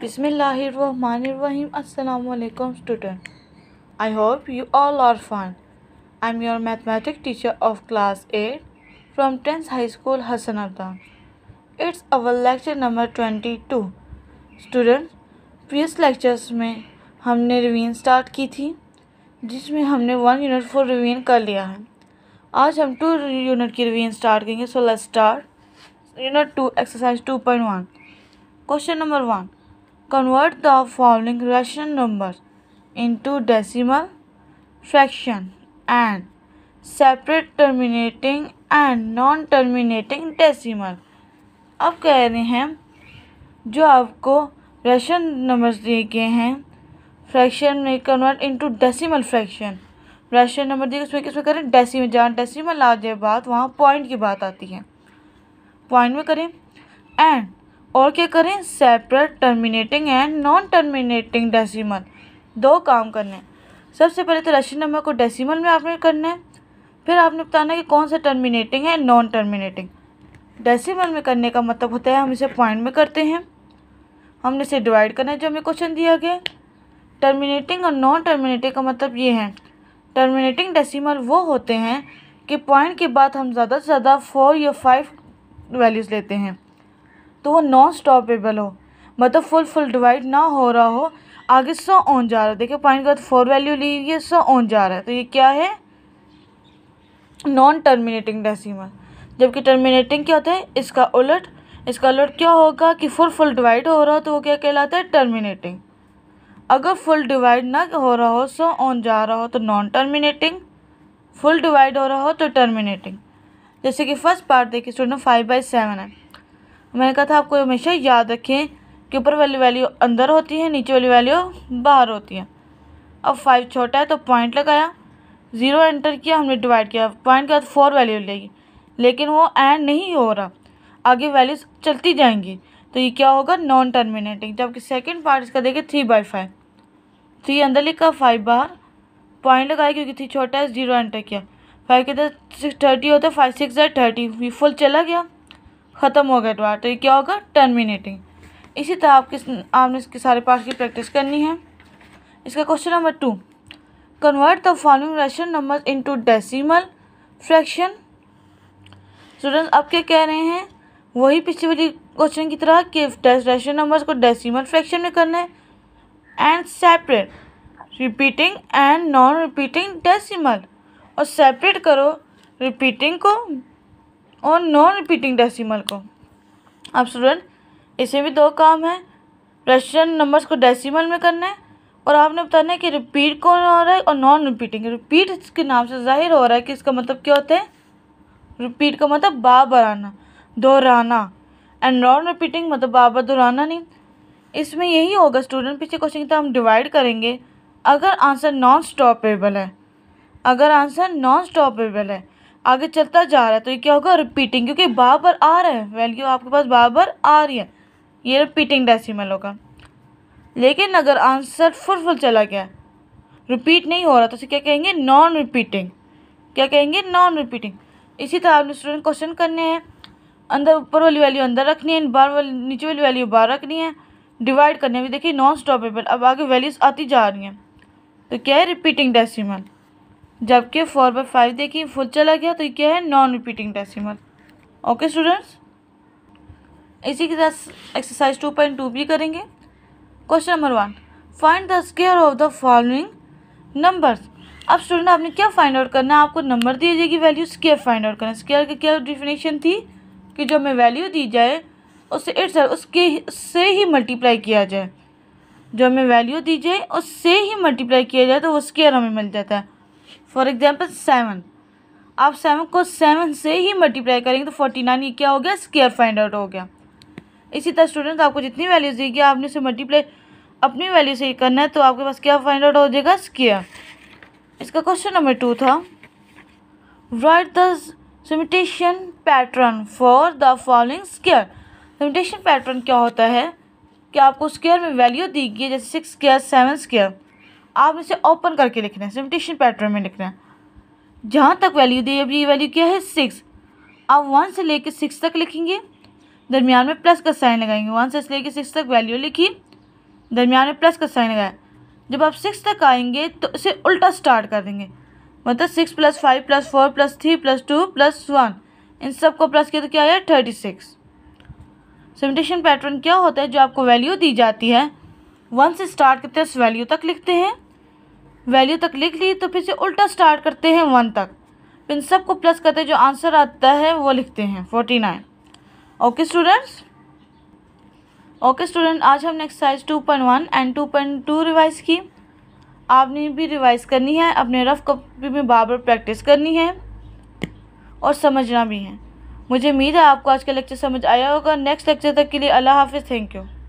बिसमीम अल्लाम student I hope you all are fine I am your mathematic teacher of class eight from टेंस high school Hasan Abdan it's our lecture number twenty two student previous lectures में हमने रिवीन start की थी जिसमें हमने one unit four रिवीन कर लिया है आज हम टू यूनिट की रिवीन स्टार्ट करेंगे so let start unit two exercise two point one question number one convert the following rational numbers into decimal fraction and separate terminating and non terminating decimal अब कह रहे हैं जो आपको रेशन नंबर्स दिए गए हैं फ्रैक्शन में convert into decimal fraction rational number दिए उसमें किसमें करें डेसिमल जहाँ डेसिमल आ जाए बात वहाँ पॉइंट की बात आती है पॉइंट में करें एंड और क्या करें separate terminating and non terminating decimal दो काम करने हैं सबसे पहले तो रशियन नंबर को डेसिमल में आपने करना है फिर आपने बताना कि कौन सा टर्मिनेटिंग है नॉन टर्मिनेटिंग डेसिमल में करने का मतलब होता है हम इसे पॉइंट में करते हैं हमने इसे डिवाइड करना है जो हमें क्वेश्चन दिया गया टर्मिनेटिंग और नॉन टर्मिनेटिंग का मतलब ये है टर्मिनेटिंग डेसिमल वो होते हैं कि पॉइंट के बाद हम ज़्यादा से ज़्यादा फोर या फाइव वैल्यूज़ लेते हैं तो वो नॉन स्टॉपेबल हो मतलब फुल फुल डिवाइड ना हो रहा हो आगे सौ ऑन जा रहा है देखिए पॉइंट का फोर वैल्यू ली हुई है सौ ऑन जा रहा है तो ये क्या है नॉन टर्मिनेटिंग डेसिमल जबकि टर्मिनेटिंग क्या होता है इसका उलट इसका उलट क्या होगा कि फुल फुल डिवाइड हो रहा हो तो वो क्या कहलाता है टर्मिनेटिंग अगर फुल डिवाइड ना हो रहा हो सो ऑन जा रहा हो तो नॉन टर्मिनेटिंग फुल डिवाइड हो रहा हो तो टर्मिनेटिंग जैसे कि फर्स्ट पार्ट देखिए स्टूडेंट फाइव बाई सेवन है मैंने कहा था आपको हमेशा याद रखें कि ऊपर वाली वैल्यू अंदर होती है नीचे वाली वैल्यू बाहर होती है अब फाइव छोटा है तो पॉइंट लगाया ज़ीरो एंटर किया हमने डिवाइड किया पॉइंट के बाद फोर वैल्यू लेगी लेकिन वो एंड नहीं हो रहा आगे वैल्यूज चलती जाएंगी तो ये क्या होगा नॉन टर्मिनेटिंग जबकि सेकेंड पार्ट इसका देखें थ्री बाई फाइव थ्री अंदर लिखा फाइव बाहर पॉइंट लगाया क्योंकि थ्री छोटा है ज़ीरो एंटर किया फाइव के अंदर सिक्स थर्टी होता है फाइव सिक्स है थर्टी फुल चला गया ख़त्म हो गया द्वार तो ये क्या होगा टर्मिनेटिंग इसी तरह आपके आपने इसके सारे पार्ट की प्रैक्टिस करनी है इसका question number two convert the following rational number into decimal fraction student अब क्या कह रहे हैं वही पिछले वाली क्वेश्चन की तरह कि रेशन नंबर्स को डेसिमल फ्रैक्शन में करना है and separate repeating and non repeating decimal और सेपरेट करो रिपीटिंग को और नॉन रिपीटिंग डेसिमल को अब स्टूडेंट इसमें भी दो काम है रशियन नंबर्स को डेसिमल में करना है और आपने बताना है कि रिपीट कौन हो रहा है और नॉन रिपीटिंग रिपीट इसके नाम से जाहिर हो रहा है कि इसका मतलब क्या होता है रिपीट का मतलब बाबर आना दोहराना एंड नॉन रिपीटिंग मतलब बाबर दोहराना नहीं इसमें यही होगा स्टूडेंट पीछे क्वेश्चन था हम डिवाइड करेंगे अगर आंसर नॉन स्टॉपेबल है अगर आंसर नॉन स्टॉपेबल है आगे चलता जा रहा है तो ये क्या होगा रिपीटिंग क्योंकि बार बार आ रहा है वैल्यू आपके पास बार बार आ रही है ये रिपीटिंग डेसिमल होगा लेकिन अगर आंसर फुलफुल चला गया रिपीट नहीं हो रहा तो उसे क्या कहेंगे नॉन रिपीटिंग क्या कहेंगे नॉन रिपीटिंग इसी तरह आपने स्टूडेंट क्वेश्चन करने हैं अंदर ऊपर वाली वैल्यू अंदर रखनी है बार वाली नीचे वाली वैल्यू बार रखनी है डिवाइड करने में देखिए नॉन स्टॉपेबल अब आगे वैल्यूज आती जा रही हैं तो क्या है रिपीटिंग डेसिमल जबकि फोर बाई फाइव देखिए फुल चला गया तो ये क्या है non repeating decimal okay students इसी के साथ एक्सरसाइज टू पॉइंट टू भी करेंगे question number one find the square of the following numbers अब स्टूडेंट आपने क्या फाइंड आउट करना है आपको नंबर दी जाएगी वैल्यू स्केयर फाइंड आउट करना स्केयर की क्या डिफिनेशन थी कि जो हमें वैल्यू दी जाए उससे इट्स उसके से ही मल्टीप्लाई किया जाए जो हमें वैल्यू दी जाए उससे ही मल्टीप्लाई किया जाए तो वो स्केयर हमें मिल जाता है फॉर एग्जाम्पल सेवन आप सेवन को सेवन से ही मल्टीप्लाई करेंगे तो फोर्टी नाइन ये क्या हो गया स्केयर फाइंड आउट हो गया इसी तरह स्टूडेंट्स आपको जितनी वैल्यूज देगी आपने उसे मल्टीप्लाई अपनी वैल्यू से करना है तो आपके पास क्या फाइंड आउट हो जाएगा स्केयर इसका क्वेश्चन नंबर टू था write the pattern for the following square सिमिटेशन पैटर्न क्या होता है कि आपको स्केयर में वैल्यू दी गई है जैसे सिक्स स्केयर सेवन स्केयर आप इसे ओपन करके लिखना है सिमटेशन पैटर्न में लिखना है जहाँ तक वैल्यू दी अब ये वैल्यू क्या है सिक्स आप वन से लेकर सिक्स तक लिखेंगे दरमियान में प्लस का साइन लगाएंगे वन से लेकर सिक्स तक वैल्यू लिखी दरमियान में प्लस का साइन लगाया जब आप सिक्स तक आएंगे तो इसे उल्टा स्टार्ट कर देंगे मतलब six plus five plus four plus three plus two plus one इन सब को प्लस किया तो क्या आया थर्टी सिक्स सिमटेशन पैटर्न क्या होता है जो आपको वैल्यू दी जाती है वन से स्टार्ट करते हैं उस वैल्यू तक लिखते हैं वैल्यू तक लिख ली तो फिर से उल्टा स्टार्ट करते हैं वन तक फिर इन सबको प्लस करते जो आंसर आता है वो लिखते हैं forty nine okay students okay student आज हमने exercise two point one and two point two revise की आपने भी रिवाइज़ करनी है अपने रफ़ कॉपी में बार बार प्रैक्टिस करनी है और समझना भी है मुझे उम्मीद है आपको आज का लेक्चर समझ आया होगा नेक्स्ट लेक्चर तक के लिए अल्लाह हाफिज़ थैंक यू